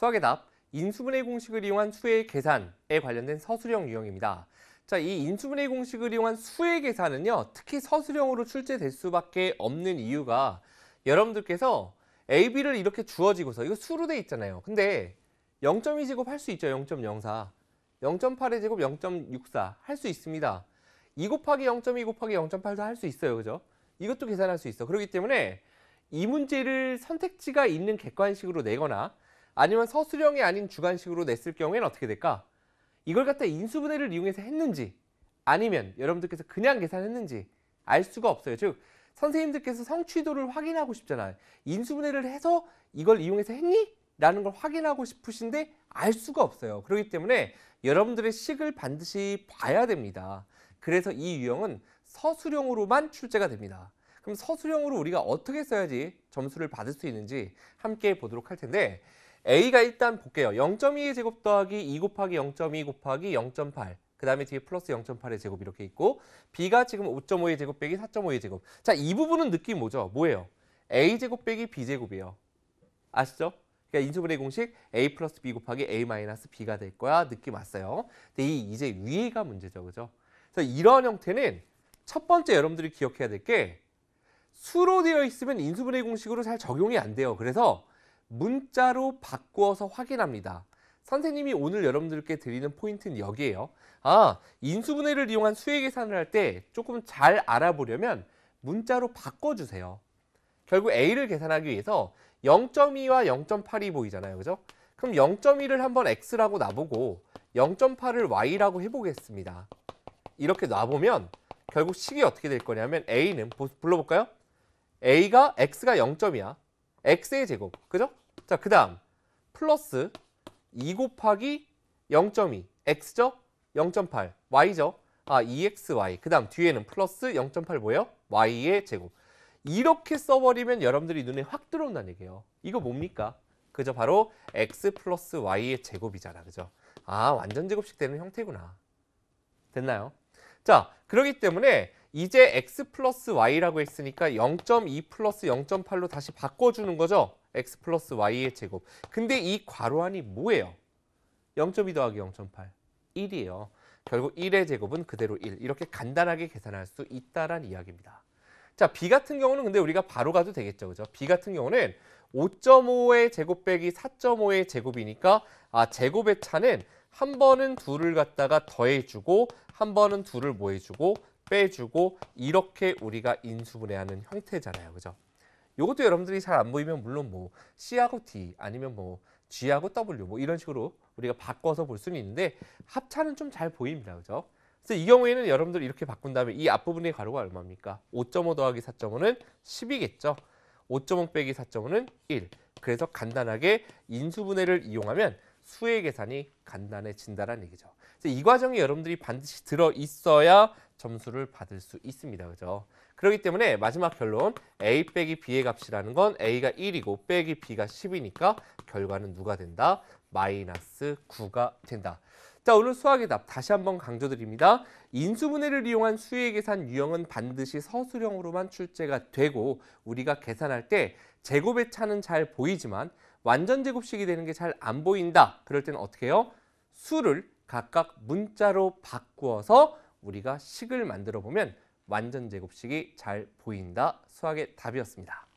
수학의 답, 인수분해 공식을 이용한 수의 계산에 관련된 서술형 유형입니다. 자, 이 인수분해 공식을 이용한 수의 계산은요, 특히 서술형으로 출제될 수밖에 없는 이유가 여러분들께서 A, B를 이렇게 주어지고서, 이거 수로 돼 있잖아요. 근데 0.2 제곱할 수 있죠, 0.04. 0.8의 제곱 0.64 할 수 있습니다. 2 곱하기 0.2 곱하기 0.8도 할 수 있어요, 그죠? 이것도 계산할 수 있어. 그렇기 때문에 이 문제를 선택지가 있는 객관식으로 내거나 아니면 서술형이 아닌 주관식으로 냈을 경우에는 어떻게 될까? 이걸 갖다 인수분해를 이용해서 했는지 아니면 여러분들께서 그냥 계산했는지 알 수가 없어요. 즉 선생님들께서 성취도를 확인하고 싶잖아요. 인수분해를 해서 이걸 이용해서 했니? 라는 걸 확인하고 싶으신데 알 수가 없어요. 그렇기 때문에 여러분들의 식을 반드시 봐야 됩니다. 그래서 이 유형은 서술형으로만 출제가 됩니다. 그럼 서술형으로 우리가 어떻게 써야지 점수를 받을 수 있는지 함께 보도록 할 텐데 A가 일단 볼게요. 0.2의 제곱 더하기 2 곱하기 0.2 곱하기 0.8. 그 다음에 뒤에 플러스 0.8의 제곱 이렇게 있고 B가 지금 5.5의 제곱 빼기 4.5의 제곱. 자, 이 부분은 느낌 뭐죠 뭐예요? A제곱 빼기 B제곱이에요. 아시죠? 그러니까 인수분해 공식 A 플러스 B 곱하기 A 마이너스 B가 될 거야. 느낌 왔어요. 근데 이 이제 위에가 문제죠. 그죠? 그래서 이런 형태는 첫 번째 여러분들이 기억해야 될 게 수로 되어 있으면 인수분해 공식으로 잘 적용이 안 돼요. 그래서 문자로 바꾸어서 확인합니다. 선생님이 오늘 여러분들께 드리는 포인트는 여기에요. 아, 인수분해를 이용한 수의 계산을 할 때 조금 잘 알아보려면 문자로 바꿔주세요. 결국 A를 계산하기 위해서 0.2와 0.8이 보이잖아요. 그죠? 그럼 0.1을 한번 X라고 놔보고 0.8을 Y라고 해보겠습니다. 이렇게 놔보면 결국 식이 어떻게 될 거냐면 A는 불러볼까요? A가 X가 0점이야. X의 제곱. 그죠? 자, 그 다음 플러스 2 곱하기 0.2 x죠? 0.8 y죠? 아, 2xy. E 그 다음 뒤에는 플러스 0.8 뭐예요? y의 제곱. 이렇게 써버리면 여러분들이 눈에 확 들어온다는 얘기예요. 이거 뭡니까? 그죠? 바로 x 플러스 y의 제곱이잖아. 그죠? 아, 완전 제곱식 되는 형태구나. 됐나요? 자, 그러기 때문에 이제 x 플러스 y라고 했으니까 0.2 플러스 0.8로 다시 바꿔주는 거죠. x 플러스 y의 제곱. 근데 이 괄호 안이 뭐예요? 0.2 더하기 0.8. 1이에요. 결국 1의 제곱은 그대로 1. 이렇게 간단하게 계산할 수있다는 이야기입니다. 자, b 같은 경우는 근데 우리가 바로 가도 되겠죠. 그죠? b 같은 경우는 5.5의 제곱 빼기 4.5의 제곱이니까 아, 제곱의 차는 한 번은 둘을 갖다가 더해주고 한 번은 둘을 뭐해주고 빼주고 이렇게 우리가 인수분해하는 형태잖아요. 그죠? 요것도 여러분들이 잘 안 보이면 물론 뭐 C하고 D 아니면 뭐 G하고 W 뭐 이런 식으로 우리가 바꿔서 볼 수는 있는데 합차는 좀 잘 보입니다. 그죠? 그래서 이 경우에는 여러분들 이렇게 바꾼 다음에 이 앞부분의 가로가 얼마입니까? 5.5 더하기 4.5는 10이겠죠. 5.5 빼기 4.5는 1. 그래서 간단하게 인수분해를 이용하면 수의 계산이 간단해진다라는 얘기죠. 이 과정이 여러분들이 반드시 들어 있어야 점수를 받을 수 있습니다. 그죠? 그렇기 때문에 마지막 결론 A 빼기 B의 값이라는 건 A가 1이고 빼기 B가 10이니까 결과는 누가 된다? 마이너스 9가 된다. 자 오늘 수학의 답 다시 한번 강조드립니다. 인수분해를 이용한 수의 계산 유형은 반드시 서술형으로만 출제가 되고 우리가 계산할 때 제곱의 차는 잘 보이지만 완전 제곱식이 되는 게 잘 안 보인다. 그럴 때는 어떻게 해요? 수를 각각 문자로 바꾸어서 우리가 식을 만들어 보면 완전 제곱식이 잘 보인다. 수학의 답이었습니다.